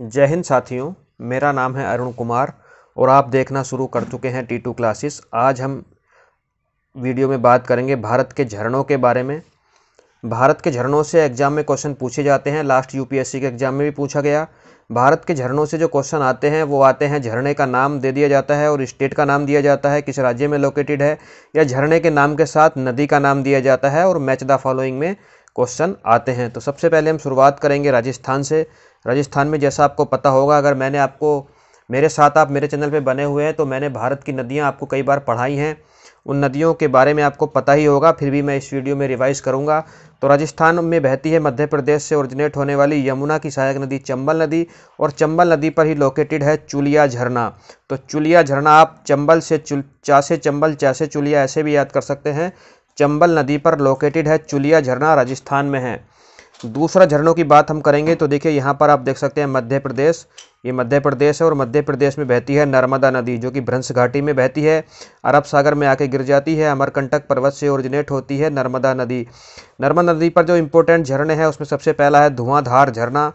जय हिंद साथियों मेरा नाम है अरुण कुमार और आप देखना शुरू कर चुके हैं टी टू क्लासेस आज हम वीडियो में बात करेंगे भारत के झरनों के बारे में भारत के झरनों से एग्ज़ाम में क्वेश्चन पूछे जाते हैं लास्ट यूपीएससी के एग्ज़ाम में भी पूछा गया भारत के झरनों से जो क्वेश्चन आते हैं वो आते हैं झरने का नाम दे दिया जाता है और स्टेट का नाम दिया जाता है किस राज्य में लोकेटेड है या झरने के नाम के साथ नदी का नाम दिया जाता है और मैच द फॉलोइंग में क्वेश्चन आते हैं तो सबसे पहले हम शुरुआत करेंगे राजस्थान से राजस्थान में जैसा आपको पता होगा अगर मैंने आपको मेरे साथ आप मेरे चैनल पे बने हुए हैं तो मैंने भारत की नदियाँ आपको कई बार पढ़ाई हैं उन नदियों के बारे में आपको पता ही होगा फिर भी मैं इस वीडियो में रिवाइज़ करूँगा तो राजस्थान में बहती है मध्य प्रदेश से ओरिजिनेट होने वाली यमुना की सहायक नदी चंबल नदी और चंबल नदी पर ही लोकेटेड है चुलिया झरना तो चुलिया झरना आप चंबल से चुल चासे चंबल चासे चुलिया ऐसे भी याद कर सकते हैं चंबल नदी पर लोकेटेड है चुलिया झरना राजस्थान में है दूसरा झरनों की बात हम करेंगे तो देखिए यहाँ पर आप देख सकते हैं मध्य प्रदेश ये मध्य प्रदेश है और मध्य प्रदेश में बहती है नर्मदा नदी जो कि भ्रंश घाटी में बहती है अरब सागर में आके गिर जाती है अमरकंटक पर्वत से ओरिजिनेट होती है नर्मदा नदी नर्मदा नदी पर जो इम्पोर्टेंट झरने हैं उसमें सबसे पहला है धुआंधार झरना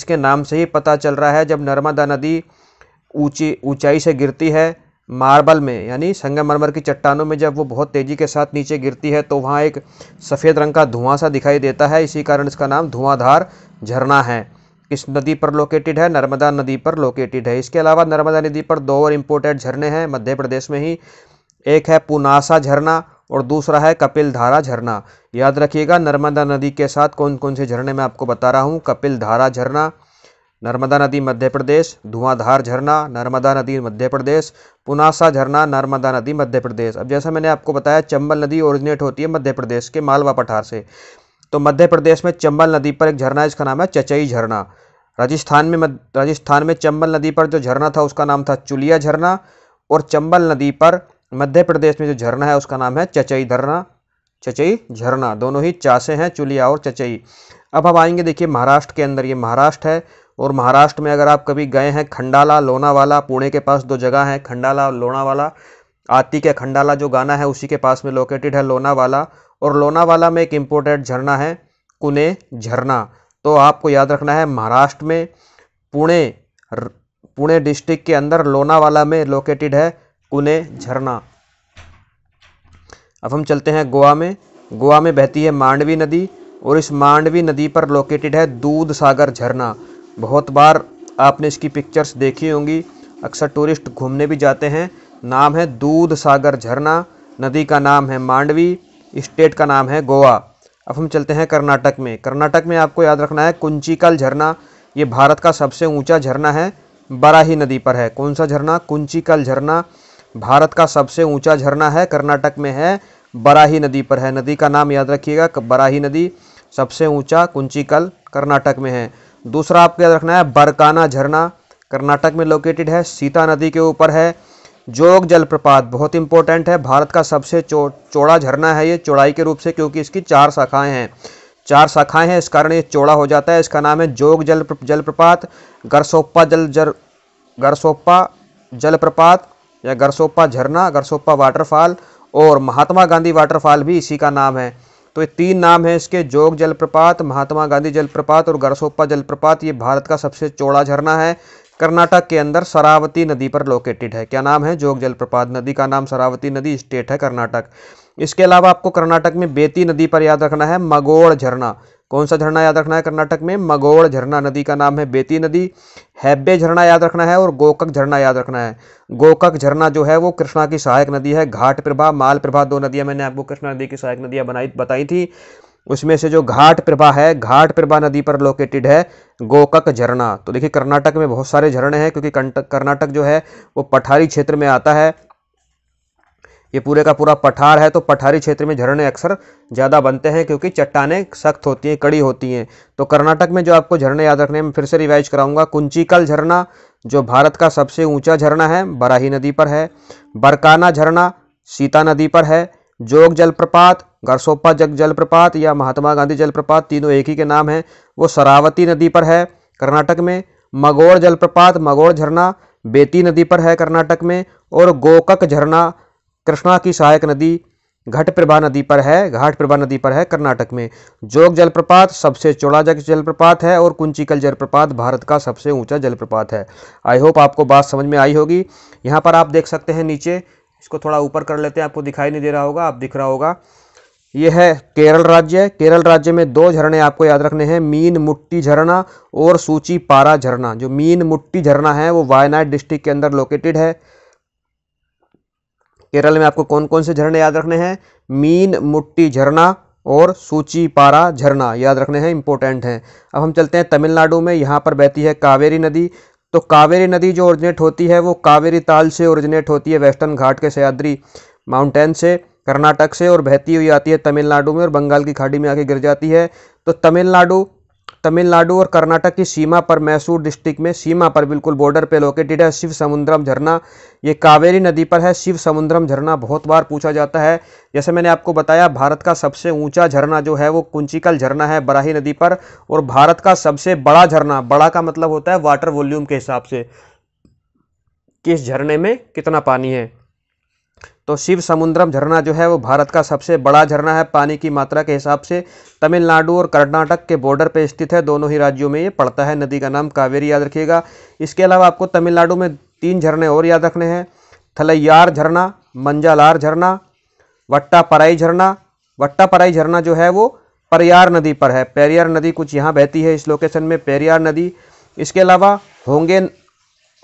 इसके नाम से ही पता चल रहा है जब नर्मदा नदी ऊँची ऊँचाई से गिरती है मार्बल में यानी संगमरमर की चट्टानों में जब वो बहुत तेज़ी के साथ नीचे गिरती है तो वहाँ एक सफ़ेद रंग का धुआं सा दिखाई देता है इसी कारण इसका नाम धुआंधार झरना है किस नदी पर लोकेटेड है नर्मदा नदी पर लोकेटेड है इसके अलावा नर्मदा नदी पर दो और इम्पोर्टेंट झरने हैं मध्य प्रदेश में ही एक है पुनासा झरना और दूसरा है कपिल धारा झरना याद रखिएगा नर्मदा नदी के साथ कौन कौन से झरने मैं आपको बता रहा हूँ कपिल धारा झरना नर्मदा नदी मध्य प्रदेश धुआंधार झरना नर्मदा नदी मध्य प्रदेश पुनासा झरना नर्मदा नदी मध्य प्रदेश अब जैसा मैंने आपको बताया चंबल नदी ओरिजिनेट होती है मध्य प्रदेश के मालवा पठार से तो मध्य प्रदेश में चंबल नदी पर एक झरना इसका नाम है चचई झरना राजस्थान में राजस्थान में चंबल नदी पर जो झरना था उसका नाम था चुलिया झरना और चंबल नदी पर मध्य प्रदेश में जो झरना है उसका नाम है चचई धरना चचई झरना दोनों ही चासे हैं चुलिया और चचई अब हम आएंगे देखिए महाराष्ट्र के अंदर ये महाराष्ट्र है और महाराष्ट्र में अगर आप कभी गए हैं खंडाला लोनावाला पुणे के पास दो जगह हैं खंडाला और लोनावाला आती के खंडाला जो गाना है उसी के पास में लोकेटेड है लोनावाला और लोनावाला में एक इम्पोर्टेंट झरना है कुने झरना तो आपको याद रखना है महाराष्ट्र में पुणे पुणे डिस्ट्रिक्ट के अंदर लोनावाला में लोकेटेड है कुने झरना अब हम चलते हैं गोवा में गोवा में बहती है मांडवी नदी और इस मांडवी नदी पर लोकेटेड है दूध सागर झरना बहुत बार आपने इसकी पिक्चर्स देखी होंगी अक्सर टूरिस्ट घूमने भी जाते हैं नाम है दूध सागर झरना नदी का नाम है मांडवी स्टेट का नाम है गोवा अब हम चलते हैं कर्नाटक में कर्नाटक में आपको याद रखना है कुंचीकल झरना ये भारत का सबसे ऊंचा झरना है बराही नदी पर है कौन सा झरना कुंचीकल झरना भारत का सबसे ऊंचा झरना है कर्नाटक में है बराही नदी पर है नदी का नाम याद रखिएगा बराही नदी सबसे ऊंचा कुंचीकल कर्नाटक में है दूसरा आपको याद रखना है बरकाना झरना कर्नाटक में लोकेटेड है सीता नदी के ऊपर है जोग जलप्रपात बहुत इंपॉर्टेंट है भारत का सबसे चो, चौड़ा झरना है ये चौड़ाई के रूप से क्योंकि इसकी चार शाखाएं हैं चार शाखाएं हैं इस कारण ये चौड़ा हो जाता है इसका नाम है जोग जल जलप्रपात गरसोप्पा जल जर गरसोप्पा जलप्रपात या गरसोप्पा झरना गरसोप्पा वाटरफॉल और महात्मा गांधी वाटरफॉल भी इसी का नाम है तो ये तीन नाम हैं इसके जोग जलप्रपात महात्मा गांधी जलप्रपात और गरसोप्पा जलप्रपात ये भारत का सबसे चौड़ा झरना है कर्नाटक के अंदर सरावती नदी पर लोकेटेड है क्या नाम है जोग जलप्रपात नदी का नाम सरावती नदी स्टेट है कर्नाटक इसके अलावा आपको कर्नाटक में बेती नदी पर याद रखना है मगोड़ झरना कौन सा झरना याद रखना है कर्नाटक में मगोड़ झरना नदी का नाम है बेती नदी हैब्बे झरना याद रखना है और गोकक झरना याद रखना है गोकक झरना जो है वो कृष्णा की सहायक नदी है घाट प्रभा माल प्रभा दो नदियाँ मैंने आपको कृष्णा नदी की सहायक नदियाँ बनाई बताई थी उसमें से जो घाट प्रभा है घाट प्रभा नदी पर लोकेटेड है गोकक झरना तो देखिए कर्नाटक में बहुत सारे झरने हैं क्योंकि कर्नाटक जो है वो पठारी क्षेत्र में आता है ये पूरे का पूरा पठार है तो पठारी क्षेत्र में झरने अक्सर ज़्यादा बनते हैं क्योंकि चट्टाने सख्त होती हैं कड़ी होती हैं तो कर्नाटक में जो आपको झरने याद रखने में फिर से रिवाइज कराऊंगा कुंचीकल झरना जो भारत का सबसे ऊंचा झरना है बराही नदी पर है बरकाना झरना सीता नदी पर है जोग जलप्रपात गरसोपा जग जलप्रपात या महात्मा गांधी जलप्रपात तीनों एक ही के नाम हैं वो सरावती नदी पर है कर्नाटक में मगोड़ जलप्रपात मगोड़ झरना बेती नदी पर है कर्नाटक में और गोकक झरना कृष्णा की सहायक नदी घट प्रभा नदी पर है घाट प्रभा नदी पर है कर्नाटक में जोग जलप्रपात सबसे चौड़ा जलप्रपात है और कुंचिकल जलप्रपात भारत का सबसे ऊंचा जलप्रपात है आई होप आपको बात समझ में आई होगी यहाँ पर आप देख सकते हैं नीचे इसको थोड़ा ऊपर कर लेते हैं आपको दिखाई नहीं दे रहा होगा आप दिख रहा होगा यह है केरल राज्य केरल राज्य में दो झरने आपको याद रखने हैं मीन मुट्टी झरना और सूची पारा झरना जो मीन मुट्टी झरना है वो वायनाड डिस्ट्रिक्ट के अंदर लोकेटेड है केरल में आपको कौन कौन से झरने याद रखने हैं मीन मुट्टी झरना और सूची पारा झरना याद रखने हैं इंपॉर्टेंट हैं अब हम चलते हैं तमिलनाडु में यहाँ पर बहती है कावेरी नदी तो कावेरी नदी जो ओरिजिनेट होती है वो कावेरी ताल से ओरिजिनेट होती है वेस्टर्न घाट के सयाद्री माउंटेन से कर्नाटक से और बहती हुई आती है तमिलनाडु में और बंगाल की खाड़ी में आके गिर जाती है तो तमिलनाडु तमिलनाडु और कर्नाटक की सीमा पर मैसूर डिस्ट्रिक्ट में सीमा पर बिल्कुल बॉर्डर पे लोकेटेड है शिव समुद्रम झरना ये कावेरी नदी पर है शिव समुद्रम झरना बहुत बार पूछा जाता है जैसे मैंने आपको बताया भारत का सबसे ऊंचा झरना जो है वो कुंचिकल झरना है बराही नदी पर और भारत का सबसे बड़ा झरना बड़ा का मतलब होता है वाटर वॉल्यूम के हिसाब से किस झरने में कितना पानी है तो शिव समुद्रम झरना जो है वो भारत का सबसे बड़ा झरना है पानी की मात्रा के हिसाब से तमिलनाडु और कर्नाटक के बॉर्डर पर स्थित है दोनों ही राज्यों में ये पड़ता है नदी का नाम कावेरी याद रखिएगा इसके अलावा आपको तमिलनाडु में तीन झरने और याद रखने हैं थलैयार झरना मंजालार झरना वट्टापराई झरना वट्टापराई झरना जो है वो परियार नदी पर है पेरियार नदी कुछ यहाँ बहती है इस लोकेशन में पेरियार नदी इसके अलावा होंगे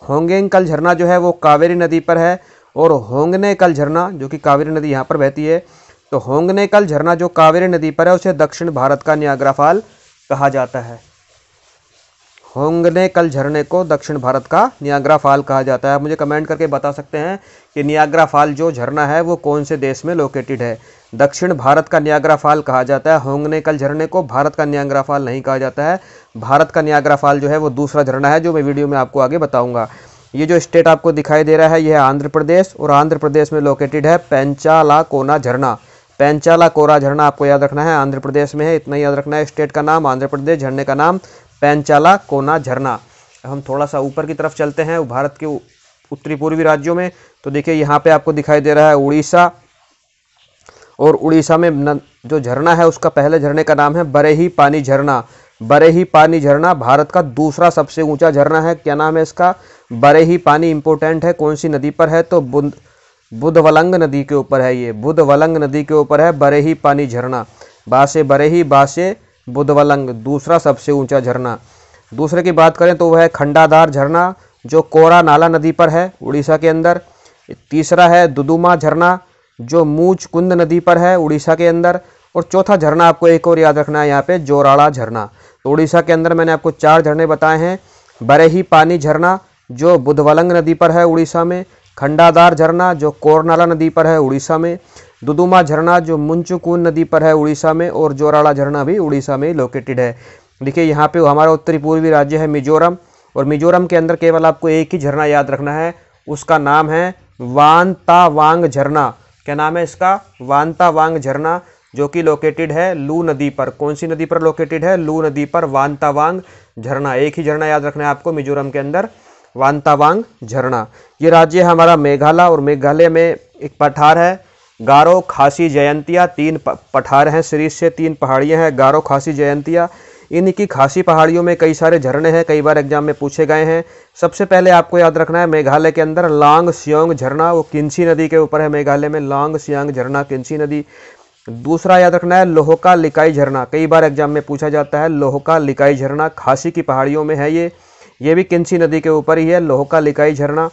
होंगेंगकल झरना जो है वो कावेरी नदी पर है और होंगनेकल झरना जो कि कावेरी नदी यहाँ पर बहती है तो होंगनेकल झरना जो कावेरी नदी पर है उसे दक्षिण भारत का न्याग्राफाल फॉल कहा जाता है होंगनेकल झरने को दक्षिण भारत का न्याग्राफाल फॉल कहा जाता है आप मुझे कमेंट करके बता सकते हैं कि न्याग्राफाल फॉल जो झरना है वो कौन से देश में लोकेटेड है दक्षिण भारत का न्याग्राफाल फॉल कहा जाता है होंगनेकल झरने को भारत का न्याग्राफाल फॉल नहीं कहा जाता है भारत का न्याग्राफाल फॉल जो है वो दूसरा झरना है जो मैं वीडियो में आपको आगे बताऊँगा ये जो स्टेट आपको दिखाई दे रहा है यह आंध्र प्रदेश और आंध्र प्रदेश में लोकेटेड है पेंचाला कोना झरना पेंचाला कोरा झरना आपको याद रखना है आंध्र प्रदेश में है इतना याद रखना है स्टेट का नाम आंध्र प्रदेश झरने का नाम पेंचाला कोना झरना हम थोड़ा सा ऊपर की तरफ चलते हैं भारत के उत्तरी पूर्वी राज्यों में तो देखिए यहाँ पे आपको दिखाई दे रहा है उड़ीसा और उड़ीसा में जो झरना है उसका पहले झरने का नाम है बरेही पानी झरना बरेही पानी झरना भारत का दूसरा सबसे ऊंचा झरना है क्या नाम है इसका बरेही पानी इंपोर्टेंट है कौन सी नदी पर है तो बुध बुधवलंग नदी के ऊपर है ये बुधवलंग नदी के ऊपर है बरेही पानी झरना बासे बरेही बासे बुधवलंग दूसरा सबसे ऊंचा झरना दूसरे की बात करें तो वह है खंडाधार झरना जो कोरा नाला नदी पर है उड़ीसा के अंदर तीसरा है दुदुमा झरना जो मूच कुंद नदी पर है उड़ीसा के अंदर और चौथा झरना आपको एक और याद रखना है यहाँ पे जोराड़ा झरना तो उड़ीसा के अंदर मैंने आपको चार झरने बताए हैं बरेही पानी झरना जो बुधवलंग नदी पर है उड़ीसा में खंडादार झरना जो कोरनाला नदी पर है उड़ीसा में दुदुमा झरना जो मुंचुकून नदी पर है उड़ीसा में और जोराड़ा झरना भी उड़ीसा में लोकेटेड है देखिए यहाँ पे हमारा उत्तरी पूर्वी राज्य है मिजोरम और मिजोरम के अंदर केवल आपको एक ही झरना याद रखना है उसका नाम है वानता वांग झरना क्या नाम है इसका वानता वांग झरना जो कि लोकेटेड है लू नदी पर कौन सी नदी पर लोकेटेड है लू नदी पर वानतावांग झरना एक ही झरना याद रखना है आपको मिजोरम के अंदर वानतावांग झरना ये राज्य हमारा मेघालय और मेघालय में एक पठार है गारो खासी जयंतिया तीन पठार हैं सीरीज से तीन पहाड़ियाँ हैं गारो खासी जयंतिया इनकी खासी पहाड़ियों में कई सारे झरने हैं कई बार एग्जाम में पूछे गए हैं सबसे पहले आपको याद रखना है मेघालय के अंदर लांग सियोंग झरना वो किंची नदी के ऊपर है मेघालय में लांग सियांग झरना किंची नदी दूसरा याद रखना है लोहका लिकाई झरना कई बार एग्जाम में पूछा जाता है लोहका लिकाई झरना खासी की पहाड़ियों में है ये ये भी किन्सी नदी के ऊपर ही है लोहका लिकाई झरना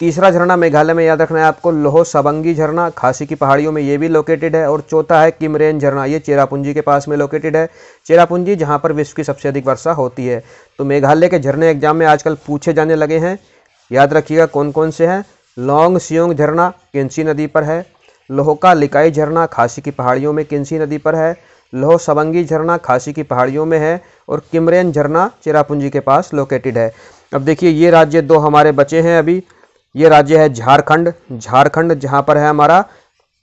तीसरा झरना मेघालय में याद रखना है आपको लोहो सबंगी झरना खासी की पहाड़ियों में ये भी लोकेटेड है और चौथा है किमरेन झरना ये चेरापूंजी के पास में लोकेटेड है चेरापूंजी जहाँ पर विश्व की सबसे अधिक वर्षा होती है तो मेघालय के झरने एग्जाम में आजकल पूछे जाने लगे हैं याद रखिएगा कौन कौन से हैं लॉन्ग सियोंग झरना केंसी नदी पर है लोहका का लिकाई झरना खासी की पहाड़ियों में किन्सी नदी पर है लोह सबंगी झरना खासी की पहाड़ियों में है और किमरेन झरना चिरापुंजी के पास लोकेटेड है अब देखिए ये राज्य दो हमारे बचे हैं अभी ये राज्य है झारखंड झारखंड जहाँ पर है हमारा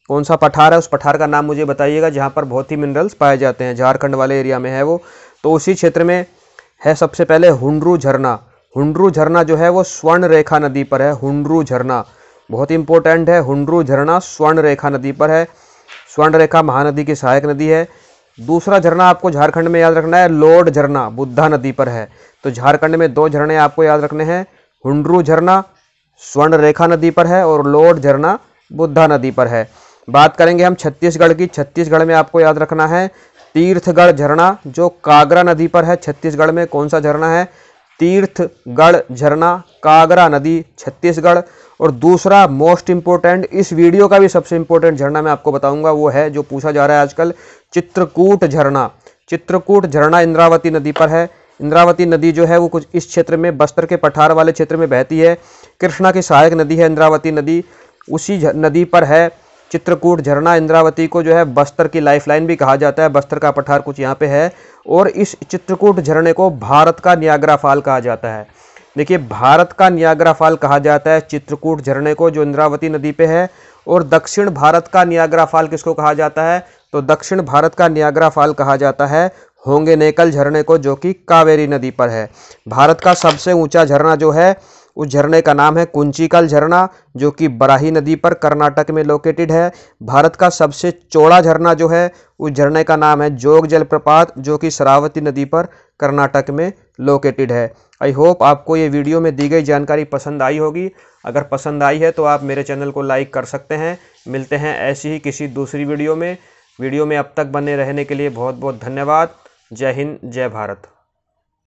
कौन सा पठार है उस पठार का नाम मुझे बताइएगा जहाँ पर बहुत ही मिनरल्स पाए जाते हैं झारखंड वाले एरिया में है वो तो उसी क्षेत्र में है सबसे पहले हुंडरू झरना हुंडरू झरना जो है वो स्वर्ण रेखा नदी पर है हुंडरू झरना बहुत ही इंपॉर्टेंट है हुंड्रू झरना स्वर्ण रेखा नदी पर है स्वर्ण रेखा महानदी की सहायक नदी है दूसरा झरना आपको झारखंड में याद रखना है लोड झरना बुद्धा नदी पर है तो झारखंड में दो झरने आपको याद रखने हैं हुंड्रू झरना स्वर्ण रेखा नदी पर है और लोड झरना बुद्धा नदी पर है बात करेंगे हम छत्तीसगढ़ की छत्तीसगढ़ में आपको याद रखना है तीर्थगढ़ झरना जो कागरा नदी पर है छत्तीसगढ़ में कौन सा झरना है तीर्थगढ़ झरना कागरा नदी छत्तीसगढ़ और दूसरा मोस्ट इम्पोर्टेंट इस वीडियो का भी सबसे इम्पोर्टेंट झरना मैं आपको बताऊंगा वो है जो पूछा जा रहा है आजकल चित्रकूट झरना चित्रकूट झरना इंद्रावती नदी पर है इंद्रावती नदी जो है वो कुछ इस क्षेत्र में बस्तर के पठार वाले क्षेत्र में बहती है कृष्णा की सहायक नदी है इंद्रावती नदी उसी नदी पर है चित्रकूट झरना इंद्रावती को जो है बस्तर की लाइफलाइन भी कहा जाता है बस्तर का पठार कुछ यहाँ पे है और इस चित्रकूट झरने को भारत का न्यागरा फॉल कहा जाता है देखिए भारत का न्यागरा फॉल कहा जाता है चित्रकूट झरने को जो इंद्रावती नदी पे है और दक्षिण भारत का न्यागरा फॉल किसको कहा जाता है तो दक्षिण भारत का न्यागरा फॉल कहा जाता है होंगे नेकल झरने को जो कि कावेरी नदी पर है भारत का सबसे ऊंचा झरना जो है उस झरने का नाम है कुंचीकल झरना जो कि बराही नदी पर कर्नाटक में लोकेटेड है भारत का सबसे चौड़ा झरना जो है उस झरने का नाम है जोग जलप्रपात जो कि शरावती नदी पर कर्नाटक में लोकेटेड है आई होप आपको ये वीडियो में दी गई जानकारी पसंद आई होगी अगर पसंद आई है तो आप मेरे चैनल को लाइक कर सकते हैं मिलते हैं ऐसी ही किसी दूसरी वीडियो में वीडियो में अब तक बने रहने के लिए बहुत बहुत धन्यवाद जय हिंद जय भारत